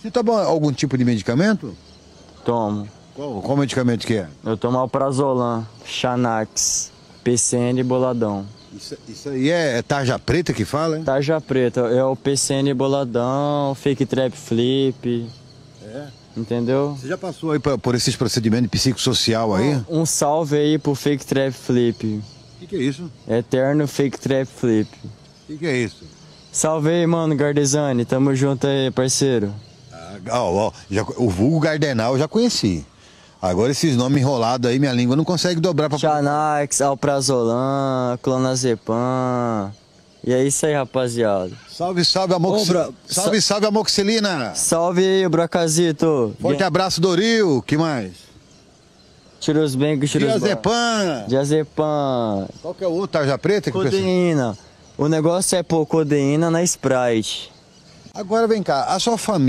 Você toma algum tipo de medicamento? Tomo. Qual, qual medicamento que é? Eu tomo Alprazolam, Xanax, PCN e Boladão. Isso, isso aí é, é, tarja preta que fala, hein? Tarja preta, é o PCN boladão, fake trap flip. É. Entendeu? Você já passou aí pra, por esses procedimentos psicossocial aí? Um, um, salve aí pro fake trap flip. O que, que é isso? Eterno fake trap flip. O que, que é isso? Salve aí, mano, Gardezani. Tamo junto aí, parceiro. Ah, ó, já, o vulgo Gardenal eu já conheci. Agora esses nomes enrolados aí, minha língua não consegue dobrar pra... Xanax, Alprazolam, Clonazepam... E é isso aí, rapaziada. Salve, salve, amoxilina. Bro... Salve, salve, amoxilina. Salve, Brocazito. Forte Bem... abraço, Doril. que mais? Tira os bem que tira Diazepam. Diazepam. Qual que é o outro? Tarja preta? Codeína. O negócio é pôr codeína na Sprite. Agora vem cá, a sua família...